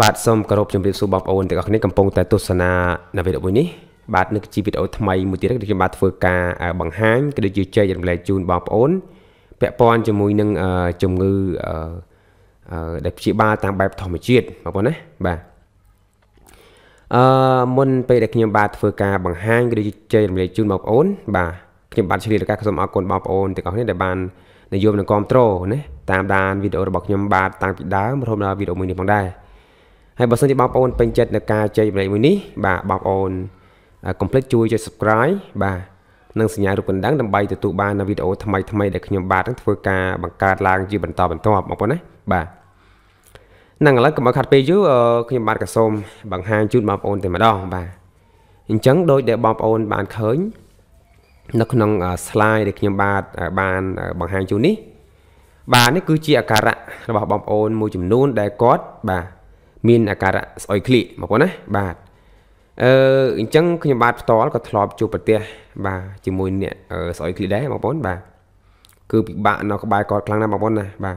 បាទសូមគោរពជម្រាបសួរបងប្អូនទាំងអស់គ្នាកំពុងតែទស្សនានៅវីដេអូនេះបាទនៅជាវីដេអូថ្មីមួយទៀតដែលខ្ញុំបាទធ្វើការបង្ហាញក៏ដូចជាចែករំលែកជូនបងប្អូនពាក់ព័ន្ធជាមួយនឹងជំងឺដែលព្យាបាលតាមបែបធម្មជាតិបងប្អូនណាបាទអឺមុនពេលដែលខ្ញុំបាទធ្វើការបង្ហាញក៏ដូចជាចែករំលែកជូនបងប្អូនបាទខ្ញុំបាទឆ្លៀតឱកាសសូមអរគុណបងប្អូនទាំងអស់គ្នាដែលបាននិយមនិងគ្រប់គ្រងណាតាមដានវីដេអូរបស់ខ្ញុំបាទតាំងពីដើមរហូតដល់វីដេអូមួយនេះផងដែរហើយបើសិនជាបងប្អូនពេញចិត្តនឹងការចែកចម្លែកមួយនេះបាទបងប្អូនកុំភ្លេចជួយចុច Subscribe បាទនិងសញ្ញារូបបណ្ដឹងដើម្បីទទួលបាននូវវីដេអូថ្មីថ្មីដែលខ្ញុំបាទនឹងធ្វើការបង្កើតឡើងជាបន្តបន្ទាប់បងប្អូនណាបាទនឹងឥឡូវកុំឲ្យខាត់ពេលយូរខ្ញុំបាទក៏សូមបង្ហាញជូនបងប្អូនតែម្ដងបាទអញ្ចឹងដោយដែលបងប្អូនបានឃើញនៅក្នុង slide ដែលខ្ញុំបាទបានបង្ហាញជូននេះបាទនេះគឺជាអាការៈរបស់បងប្អូន មួយចំនួនដែលគាត់បាទមានអាការៈស្អុយក្លៀកបងប្អូនណាបាទអឺអញ្ចឹងខ្ញុំបាទផ្ទាល់ក៏ធ្លាប់ជួបប្រទះបាទជាមួយអ្នកស្អុយក្លៀកដែរបងប្អូនបាទគឺពិបាកនៅក្បែរគាត់ខ្លាំងណាស់បងប្អូនណាបាទ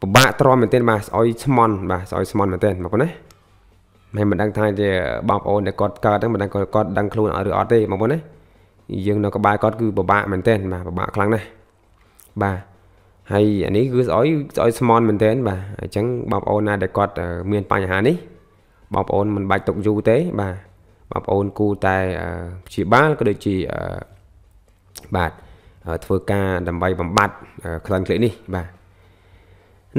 ពិបាកទ្រាំមែនទែនបាទស្អុយស្មន់បាទស្អុយស្មន់មែនទែនបងប្អូនណាមិនមិនដឹងថាជាបងប្អូនដែលគាត់កើតហ្នឹងមិនដឹងគាត់គាត់ដឹងខ្លួនអត់ឬអត់ទេបងប្អូនណាយើងនៅក្បែរគាត់គឺពិបាកមែនទែនបាទពិបាកខ្លាំងណាស់បាទហើយអានេះគឺស្អុយស្អុយស្មន់មែនទែនបាទអញ្ចឹងបងប្អូនណាដែលគាត់មានបញ្ហានេះបងប្អូនមិនបាច់ទុកយូរទេបាទបងប្អូនគូតែព្យាបាលក៏ដូចជាបាទធ្វើការដើម្បីបំបត្តិក្លិនក្លេនេះបាទ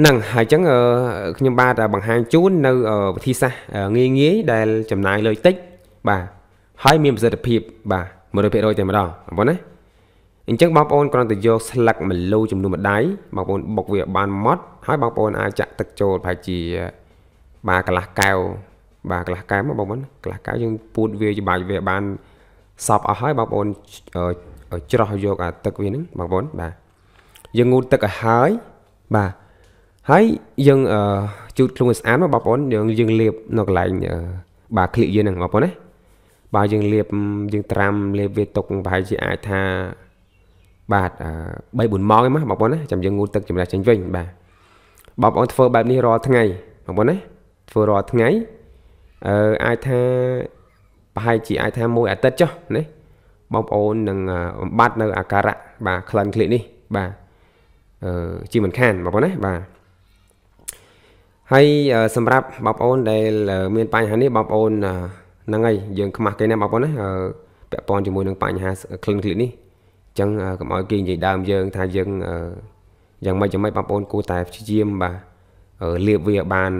ហ្នឹងហើយអញ្ចឹងខ្ញុំបាទបង្ហាញជូននៅវិធីសាស្ត្រងាយងាយដែលចំណាយលុយតិចបាទហើយមានប្រសិទ្ធភាពបាទ100%តែម្ដងបងប្អូនណាអញ្ចឹងបងប្អូនគ្រាន់តែយកស្លឹកមលូចំនួនម្ដាយបងប្អូនបុកវាបានម៉ត់ហើយបងប្អូនអាចចាក់ទឹកចូលប្រហែលជាបាទកន្លះកែវបាទកន្លះកែវមកបងប្អូនកន្លះកែវយើងពូតវាច្បាយវាបានសពអស់ហើយបងប្អូនច្រោះយកអាទឹកវាហ្នឹងបងប្អូនបាទយើងងូតទឹកឲ្យហើយបាទហើយយើងជូតខ្លួនស្អាតមកបងប្អូនយើងយើងលាបនៅកន្លែងបាទឃ្លៀកយើងហ្នឹងបងប្អូនណាបាទយើងលាបយើងត្រាំលាបវាទុកប្រហែលជាអាចថាបាទ3 4ម៉ោងឯម៉ាបងប្អូនណាចាំយើងងូតទឹកចម្រះចេញវិញបាទបងប្អូនធ្វើបែបនេះរាល់ថ្ងៃបងប្អូនណាធ្វើរាល់ថ្ងៃអឺអាចថាប្រហែលជាអាចថាមួយអាទិត្យចុះណាបងប្អូននឹងបំបត្តិនៅ អាការៈបាទក្លិនឃ្លៀកនេះ បាទអឺជាមិនខានបងប្អូនណាបាទហើយសម្រាប់បងប្អូន ដែល មានបញ្ហានេះបងប្អូនហ្នឹងហើយយើងខ្មាស់គេណាបងប្អូនណាពាក់ព័ន្ធជាមួយនឹងបញ្ហាក្លិនឃ្លៀកនេះចឹងកុំឲ្យគេនិយាយដើមយើង ថាយើងយ៉ាងម៉េចយ៉ាងម៉េចបងប្អូនគួរតែព្យាយាមបាទលៀបវាបាន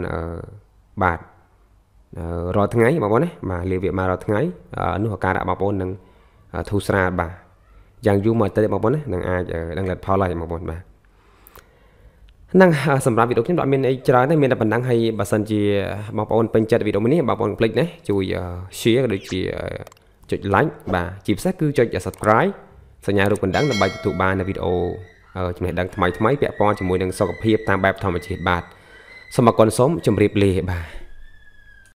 បាទរាល់ថ្ងៃបងប្អូនណាបាទលៀបវាបានរាល់ថ្ងៃនោះអាការៈបងប្អូននឹងធូរស្រាលបាទយ៉ាងយូរមួយអាទិត្យបងប្អូនណានឹងអាចដឹងលទ្ធផលហើយបងប្អូនបាទហ្នឹងសម្រាប់វីដេអូខ្ញុំអត់មានអីច្រើនទេមានតែប៉ុណ្ណឹងហើយបើសិនជាបងប្អូនពេញចិត្តវីដេអូនេះបងប្អូនផ្លេចណាជួយ share ក៏ដូចជាចុច like បាទជាពិសេសគឺចុច subscribe សញ្ញារូបបណ្ដឹងដើម្បីទទួលបាននៅវីដេអូចំណេះដឹងថ្មីថ្មីពាក់ព័ន្ធជាមួយនឹងសុខភាពតាមបែបធម្មជាតិបាទសូមអរគុណសូមជម្រាបលាបាទ